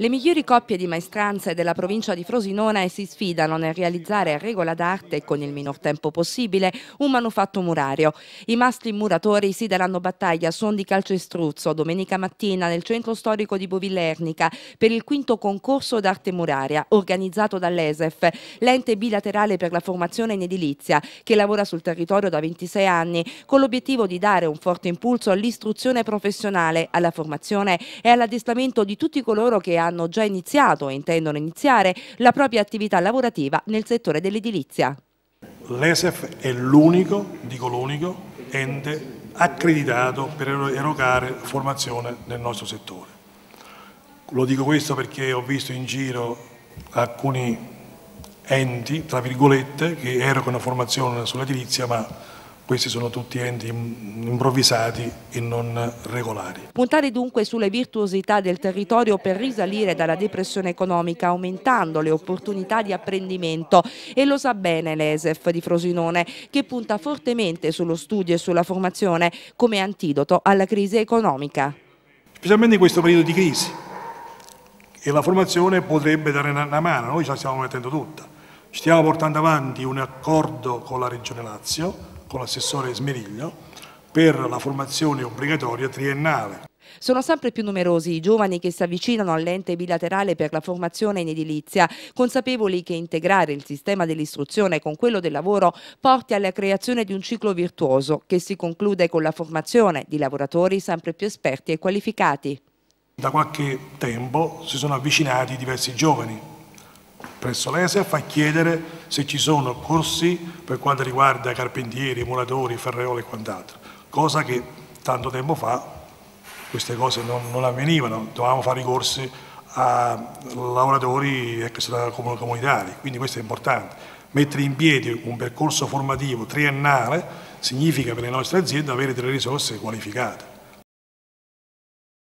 Le migliori coppie di maestranze della provincia di Frosinone si sfidano nel realizzare a regola d'arte con il minor tempo possibile un manufatto murario. I mastri muratori si daranno battaglia a suon di calcestruzzo domenica mattina nel centro storico di Bovillernica per il quinto concorso d'arte muraria organizzato dall'ESEF, l'ente bilaterale per la formazione in edilizia che lavora sul territorio da 26 anni con l'obiettivo di dare un forte impulso all'istruzione professionale, alla formazione e all'addestramento di tutti coloro che hanno hanno già iniziato e intendono iniziare la propria attività lavorativa nel settore dell'edilizia. L'ESEF è l'unico, dico l'unico, ente accreditato per erogare formazione nel nostro settore. Lo dico questo perché ho visto in giro alcuni enti, tra virgolette, che erogano formazione sull'edilizia, ma questi sono tutti enti improvvisati e non regolari. Puntare dunque sulle virtuosità del territorio per risalire dalla depressione economica, aumentando le opportunità di apprendimento. E lo sa bene l'ESEF di Frosinone, che punta fortemente sullo studio e sulla formazione come antidoto alla crisi economica. Specialmente in questo periodo di crisi. E la formazione potrebbe dare una mano, noi ce la stiamo mettendo tutta. Stiamo portando avanti un accordo con la Regione Lazio con l'assessore Smeriglio per la formazione obbligatoria triennale. Sono sempre più numerosi i giovani che si avvicinano all'ente bilaterale per la formazione in edilizia, consapevoli che integrare il sistema dell'istruzione con quello del lavoro porti alla creazione di un ciclo virtuoso che si conclude con la formazione di lavoratori sempre più esperti e qualificati. Da qualche tempo si sono avvicinati diversi giovani presso l'ESEF a chiedere se ci sono corsi per quanto riguarda carpentieri, muratori, ferreole e quant'altro, cosa che tanto tempo fa queste cose non, non avvenivano, dovevamo fare i corsi a lavoratori extracomunitari, ecco, quindi questo è importante. Mettere in piedi un percorso formativo triennale significa per le nostre aziende avere delle risorse qualificate.